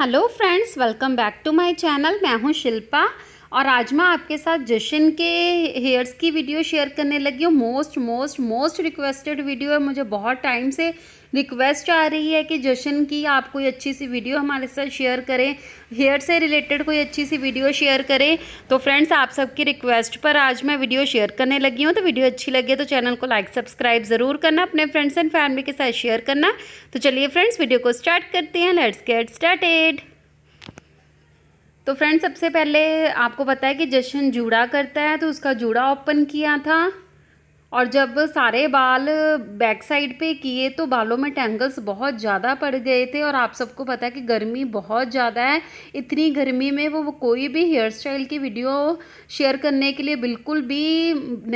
hello friends welcome back to my channel मैं हूं शिल्पा और आज मैं आपके साथ जशन के हेयर्स की वीडियो शेयर करने लगी हूँ most most most requested video है मुझे बहुत टाइम से रिक्वेस्ट आ रही है कि जशन की आप कोई अच्छी सी वीडियो हमारे साथ शेयर करें हेयर से रिलेटेड कोई अच्छी सी वीडियो शेयर करें तो फ्रेंड्स आप सबकी रिक्वेस्ट पर आज मैं वीडियो शेयर करने लगी हूँ तो वीडियो अच्छी लगे तो चैनल को लाइक सब्सक्राइब ज़रूर करना अपने फ्रेंड्स एंड फैमिली के साथ शेयर करना तो चलिए फ्रेंड्स वीडियो को स्टार्ट करते हैं लेट्स गेट स्टार्टेड तो फ्रेंड सबसे पहले आपको पता है कि जश्न जूड़ा करता है तो उसका जूड़ा ओपन किया था और जब सारे बाल बैक साइड पे किए तो बालों में टैंगल्स बहुत ज़्यादा पड़ गए थे और आप सबको पता है कि गर्मी बहुत ज़्यादा है इतनी गर्मी में वो कोई भी हेयर स्टाइल की वीडियो शेयर करने के लिए बिल्कुल भी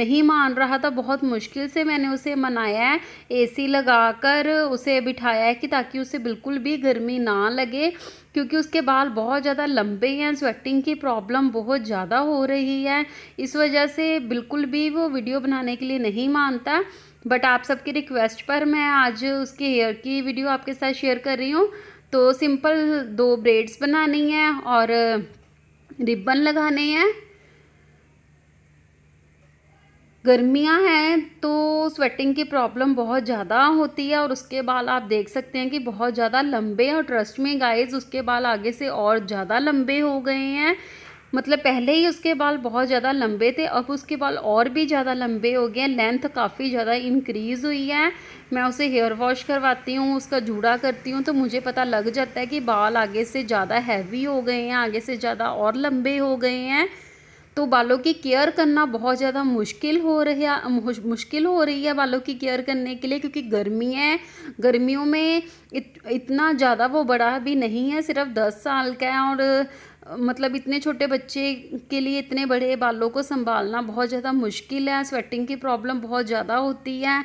नहीं मान रहा था बहुत मुश्किल से मैंने उसे मनाया है एसी लगाकर उसे बिठाया है कि ताकि उसे बिल्कुल भी गर्मी ना लगे क्योंकि उसके बाल बहुत ज़्यादा लंबे हैं स्वेटिंग की प्रॉब्लम बहुत ज़्यादा हो रही है इस वजह से बिल्कुल भी वो वीडियो बनाने के लिए नहीं मानता बट आप सबकी रिक्वेस्ट पर मैं आज उसके हेयर की वीडियो आपके साथ शेयर कर रही हूँ तो सिंपल दो ब्रेड्स बनानी है और रिबन लगाने हैं गर्मियां हैं तो स्वेटिंग की प्रॉब्लम बहुत ज़्यादा होती है और उसके बाल आप देख सकते हैं कि बहुत ज़्यादा लंबे और ट्रस्ट में गाइज उसके बाल आगे से और ज़्यादा लंबे हो गए हैं मतलब पहले ही उसके बाल बहुत ज़्यादा लंबे थे अब उसके बाल और भी ज़्यादा लंबे हो गए हैं लेंथ काफ़ी ज़्यादा इंक्रीज़ हुई है मैं उसे हेयर वॉश करवाती हूँ उसका जूड़ा करती हूँ तो मुझे पता लग जाता है कि बाल आगे से ज़्यादा हैवी हो गए हैं आगे से ज़्यादा और लंबे हो गए हैं तो बालों की केयर करना बहुत ज़्यादा मुश्किल हो रहा मुश्किल हो रही है बालों की केयर करने के लिए क्योंकि गर्मी है गर्मियों में इत, इतना ज़्यादा वो बड़ा भी नहीं है सिर्फ दस साल का है और मतलब इतने छोटे बच्चे के लिए इतने बड़े बालों को संभालना बहुत ज़्यादा मुश्किल है स्वेटिंग की प्रॉब्लम बहुत ज़्यादा होती है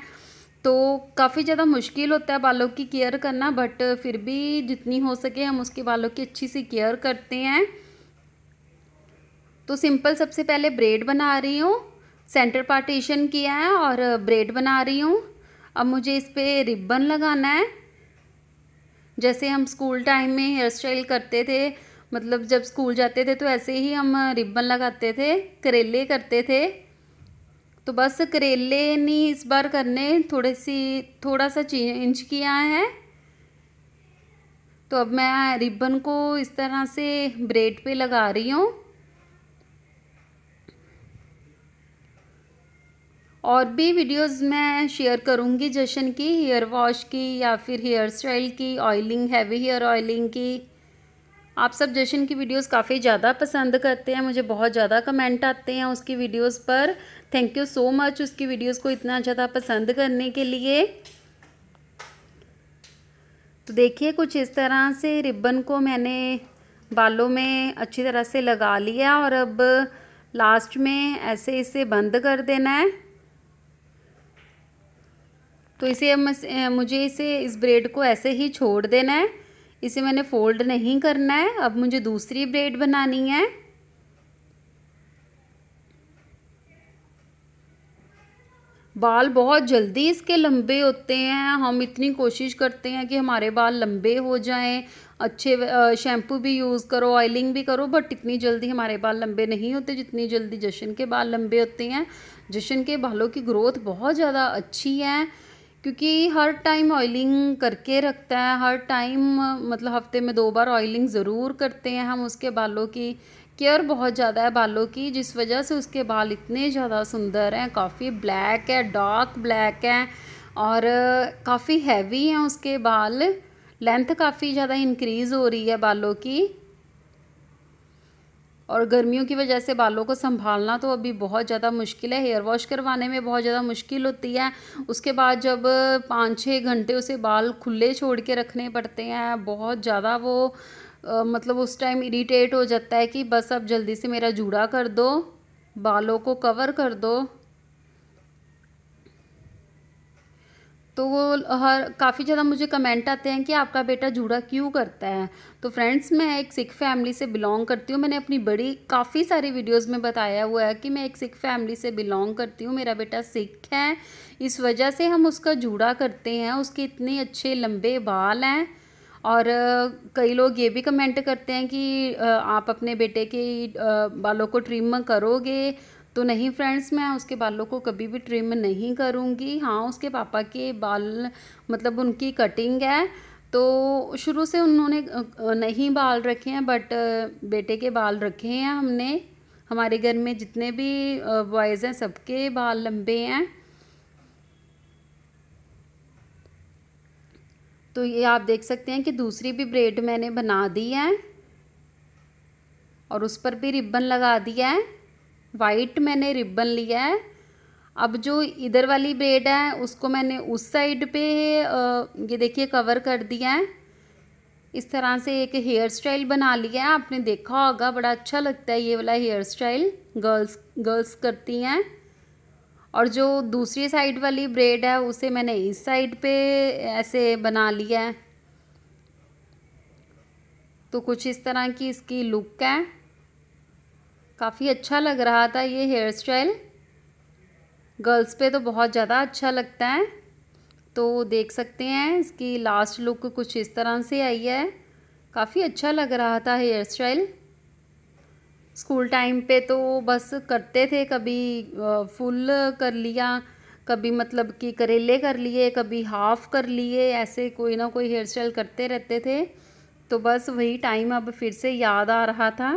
तो काफ़ी ज़्यादा मुश्किल होता है बालों की केयर करना बट फिर भी जितनी हो सके हम उसके बालों की अच्छी सी केयर करते हैं तो सिंपल सबसे पहले ब्रेड बना रही हूँ सेंटर पार्टीशन किया है और ब्रेड बना रही हूँ अब मुझे इस पर रिबन लगाना है जैसे हम स्कूल टाइम में हेयर स्टाइल करते थे मतलब जब स्कूल जाते थे तो ऐसे ही हम रिबन लगाते थे करेले करते थे तो बस करेले नहीं इस बार करने थोड़े सी थोड़ा सा चेंज किया है तो अब मैं रिबन को इस तरह से ब्रेड पे लगा रही हूँ और भी वीडियोस मैं शेयर करूँगी जशन की हेयर वॉश की या फिर हेयर स्टाइल की ऑयलिंग हैवी हेयर ऑयलिंग की आप सब जशन की वीडियोस काफ़ी ज़्यादा पसंद करते हैं मुझे बहुत ज़्यादा कमेंट आते हैं उसकी वीडियोस पर थैंक यू सो मच उसकी वीडियोस को इतना ज़्यादा पसंद करने के लिए तो देखिए कुछ इस तरह से रिबन को मैंने बालों में अच्छी तरह से लगा लिया और अब लास्ट में ऐसे इसे बंद कर देना है तो इसे अब मुझे इसे इस ब्रेड को ऐसे ही छोड़ देना है इसे मैंने फोल्ड नहीं करना है अब मुझे दूसरी ब्रेड बनानी है बाल बहुत जल्दी इसके लंबे होते हैं हम इतनी कोशिश करते हैं कि हमारे बाल लंबे हो जाएं अच्छे शैम्पू भी यूज़ करो ऑयलिंग भी करो बट इतनी जल्दी हमारे बाल लंबे नहीं होते जितनी जल्दी जशन के बाल लंबे होते हैं जशन के बालों की ग्रोथ बहुत ज़्यादा अच्छी है क्योंकि हर टाइम ऑयलिंग करके रखता है हर टाइम मतलब हफ्ते में दो बार ऑयलिंग ज़रूर करते हैं हम उसके बालों की केयर बहुत ज़्यादा है बालों की जिस वजह से उसके बाल इतने ज़्यादा सुंदर हैं काफ़ी ब्लैक है डार्क ब्लैक है और काफ़ी हैवी हैं उसके बाल लेंथ काफ़ी ज़्यादा इंक्रीज़ हो रही है बालों की और गर्मियों की वजह से बालों को संभालना तो अभी बहुत ज़्यादा मुश्किल है हेयर वॉश करवाने में बहुत ज़्यादा मुश्किल होती है उसके बाद जब पाँच छः घंटे उसे बाल खुले छोड़ के रखने पड़ते हैं बहुत ज़्यादा वो आ, मतलब उस टाइम इरीटेट हो जाता है कि बस अब जल्दी से मेरा जूड़ा कर दो बालों को कवर कर दो तो वो हर काफ़ी ज़्यादा मुझे कमेंट आते हैं कि आपका बेटा जुड़ा क्यों करता है तो फ्रेंड्स मैं एक सिख फैमिली से बिलोंग करती हूँ मैंने अपनी बड़ी काफ़ी सारी वीडियोस में बताया हुआ है कि मैं एक सिख फैमिली से बिलोंग करती हूँ मेरा बेटा सिख है इस वजह से हम उसका जुड़ा करते हैं उसके इतने अच्छे लंबे बाल हैं और कई लोग ये भी कमेंट करते हैं कि आप अपने बेटे के बालों को ट्रिम करोगे तो नहीं फ्रेंड्स मैं उसके बालों को कभी भी ट्रिम नहीं करूँगी हाँ उसके पापा के बाल मतलब उनकी कटिंग है तो शुरू से उन्होंने नहीं बाल रखे हैं बट बेटे के बाल रखे हैं हमने हमारे घर में जितने भी बॉयज़ हैं सबके बाल लंबे हैं तो ये आप देख सकते हैं कि दूसरी भी ब्रेड मैंने बना दी है और उस पर भी रिबन लगा दिया है वाइट मैंने रिबन लिया है अब जो इधर वाली ब्रेड है उसको मैंने उस साइड पे ये देखिए कवर कर दिया है इस तरह से एक हेयर स्टाइल बना लिया है आपने देखा होगा बड़ा अच्छा लगता है ये वाला हेयर स्टाइल गर्ल्स गर्ल्स करती हैं और जो दूसरी साइड वाली ब्रेड है उसे मैंने इस साइड पे ऐसे बना लिया है तो कुछ इस तरह की इसकी लुक है काफ़ी अच्छा लग रहा था ये हेयर स्टाइल गर्ल्स पे तो बहुत ज़्यादा अच्छा लगता है तो देख सकते हैं इसकी लास्ट लुक कुछ इस तरह से आई है काफ़ी अच्छा लग रहा था हेयर स्टाइल स्कूल टाइम पे तो बस करते थे कभी फुल कर लिया कभी मतलब कि करेले कर लिए कभी हाफ़ कर लिए ऐसे कोई ना कोई हेयर स्टाइल करते रहते थे तो बस वही टाइम अब फिर से याद आ रहा था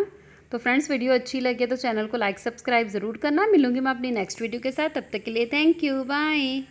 तो फ्रेंड्स वीडियो अच्छी लगे तो चैनल को लाइक सब्सक्राइब ज़रूर करना मिलूंगी मैं अपनी नेक्स्ट वीडियो के साथ तब तक के लिए थैंक यू बाय